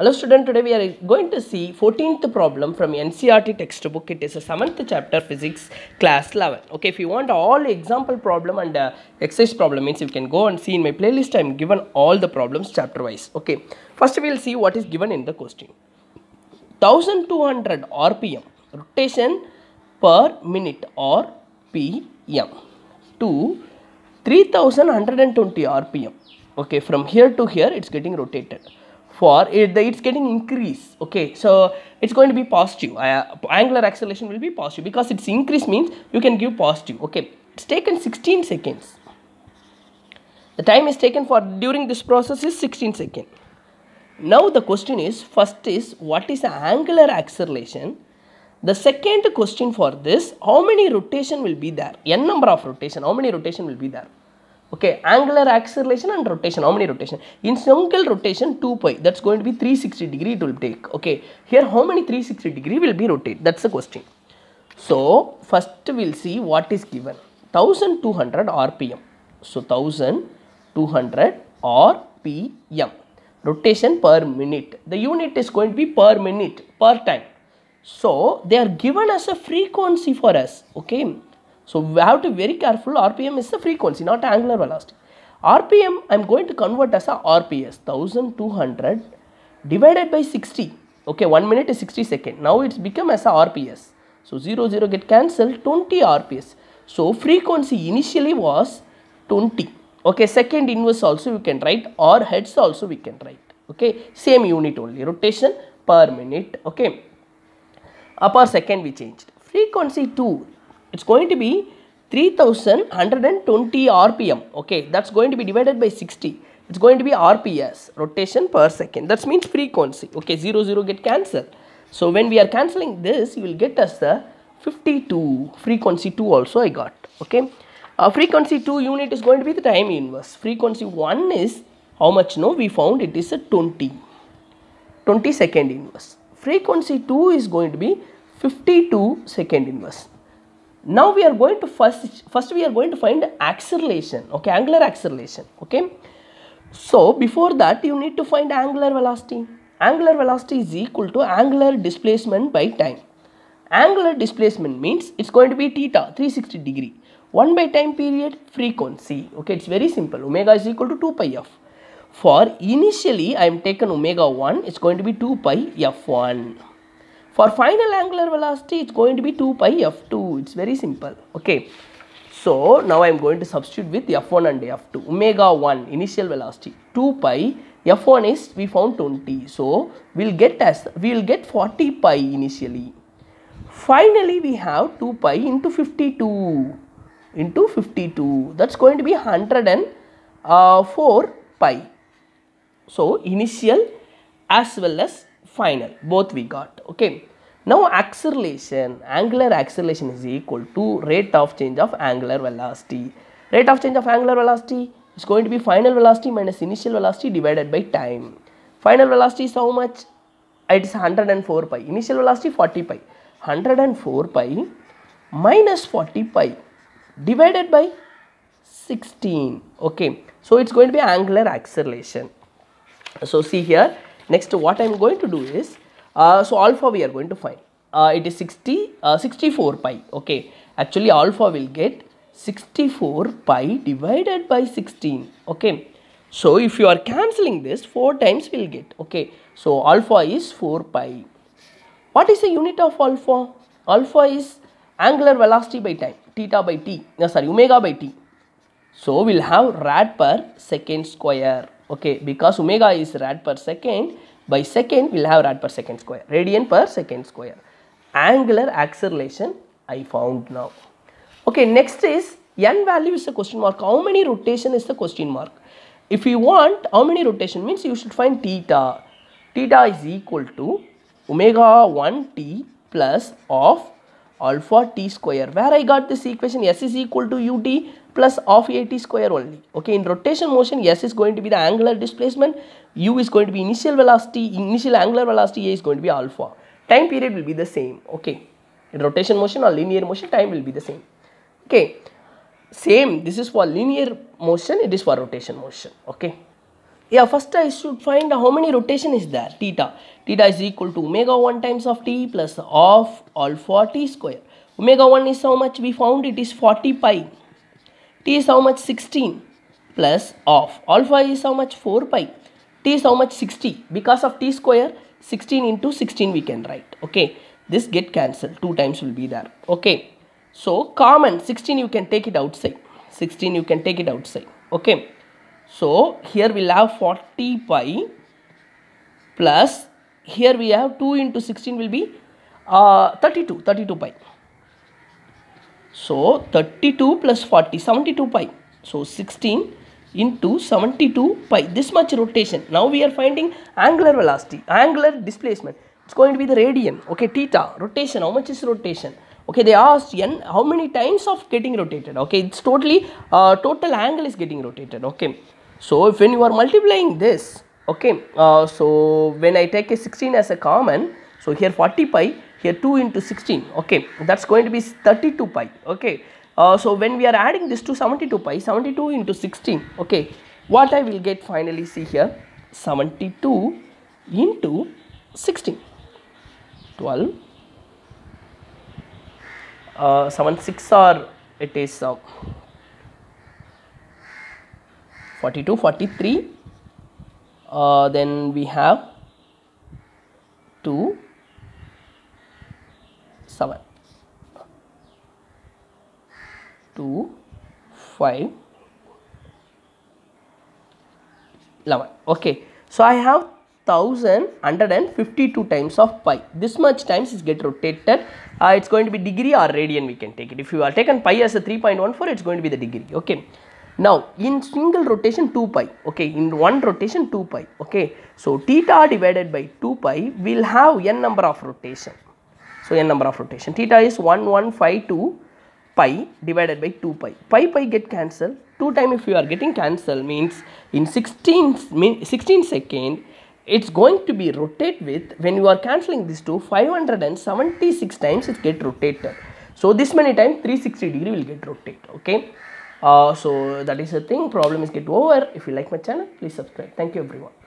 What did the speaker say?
Hello student, today we are going to see 14th problem from NCRT textbook. It is a 7th chapter physics class 11. Okay, if you want all example problem and uh, exercise problem means you can go and see in my playlist I am given all the problems chapter wise. Okay, first we will see what is given in the question. 1200 RPM rotation per minute or PM to 3120 RPM. Okay, from here to here it's getting rotated for it, it's getting increase okay so it's going to be positive uh, angular acceleration will be positive because it's increase means you can give positive okay it's taken 16 seconds the time is taken for during this process is 16 second now the question is first is what is angular acceleration the second question for this how many rotation will be there n number of rotation how many rotation will be there okay angular acceleration and rotation how many rotation in single rotation 2 pi that's going to be 360 degree it will take okay here how many 360 degree will be rotate that's the question so first we'll see what is given 1200 rpm so 1200 rpm rotation per minute the unit is going to be per minute per time so they are given as a frequency for us okay so we have to be very careful. RPM is the frequency, not angular velocity. RPM I am going to convert as a RPS 1200 divided by 60. Okay, 1 minute is 60 second. Now it's become as a RPS. So 0, 0 get cancelled 20 RPS. So frequency initially was 20. Okay, second inverse also you can write or heads also we can write. Okay, same unit only rotation per minute. Okay, upper second we changed. Frequency 2 it's going to be 3120 rpm okay that's going to be divided by 60 it's going to be rps rotation per second that means frequency okay 0 0 get cancelled so when we are cancelling this you will get us the 52 frequency 2 also i got okay uh, frequency 2 unit is going to be the time inverse frequency 1 is how much no we found it is a 20 20 second inverse frequency 2 is going to be 52 second inverse now we are going to first, first we are going to find acceleration, okay, angular acceleration, okay. So before that you need to find angular velocity. Angular velocity is equal to angular displacement by time. Angular displacement means it's going to be theta 360 degree. 1 by time period frequency. Okay, it's very simple. Omega is equal to 2 pi f. For initially I am taken omega 1, it's going to be 2 pi f1. For final angular velocity, it's going to be 2 pi f2. It's very simple. Okay. So, now I am going to substitute with f1 and f2. Omega 1, initial velocity, 2 pi. f1 is, we found 20. So, we will get as, we will get 40 pi initially. Finally, we have 2 pi into 52 into 52. That's going to be 104 uh, pi. So, initial as well as final both we got okay now acceleration angular acceleration is equal to rate of change of angular velocity rate of change of angular velocity is going to be final velocity minus initial velocity divided by time final velocity is how much it is 104 pi initial velocity 40 pi 104 pi minus 40 pi divided by 16 okay so it's going to be angular acceleration so see here Next what I am going to do is, uh, so alpha we are going to find. Uh, it is 60, uh, 64 pi. Okay. Actually alpha will get 64 pi divided by 16. Okay. So if you are cancelling this 4 times we will get. Okay. So alpha is 4 pi. What is the unit of alpha? Alpha is angular velocity by time theta by t. No, sorry omega by t. So we'll have rad per second square okay because omega is rad per second by second we'll have rad per second square radian per second square angular acceleration I found now okay next is n value is a question mark how many rotation is the question mark if you want how many rotation means you should find theta theta is equal to omega 1 t plus of alpha t square where I got this equation s is equal to ut plus of a t square only okay in rotation motion s is going to be the angular displacement u is going to be initial velocity initial angular velocity a is going to be alpha time period will be the same okay in rotation motion or linear motion time will be the same okay same this is for linear motion it is for rotation motion okay yeah first I should find how many rotation is there theta theta is equal to omega 1 times of t plus of alpha t square omega 1 is how much we found it is 40 pi t is how much 16 plus of alpha is how much 4 pi t is how much 60 because of t square 16 into 16 we can write okay this get cancelled 2 times will be there okay so common 16 you can take it outside 16 you can take it outside okay so here we'll have 40 pi plus here we have 2 into 16 will be uh, 32, 32 pi. So 32 plus 40, 72 pi. So 16 into 72 pi. This much rotation. Now we are finding angular velocity, angular displacement. It's going to be the radian. Okay, theta, rotation. How much is rotation? okay they asked n how many times of getting rotated okay it's totally uh, total angle is getting rotated okay so when you are multiplying this, okay, uh, so when I take a 16 as a common, so here 40 pi, here 2 into 16, okay, that's going to be 32 pi, okay. Uh, so when we are adding this to 72 pi, 72 into 16, okay, what I will get finally see here, 72 into 16, 12, uh, 7 6 or it is uh, 42 43 uh, then we have 2 7 2 5 11 okay so i have 1152 times of pi this much times is get rotated uh, it's going to be degree or radian we can take it if you are taken pi as a 3.14 it's going to be the degree okay now, in single rotation 2 pi, okay, in one rotation 2 pi, okay. So, theta divided by 2 pi will have n number of rotation. So, n number of rotation. Theta is 1152 pi divided by 2 pi. Pi pi get cancelled. 2 time if you are getting cancelled means in 16, 16 second, it's going to be rotate with when you are cancelling this to 576 times it get rotated. So, this many times 360 degree will get rotated, okay. Uh, so that is the thing problem is get over if you like my channel please subscribe thank you everyone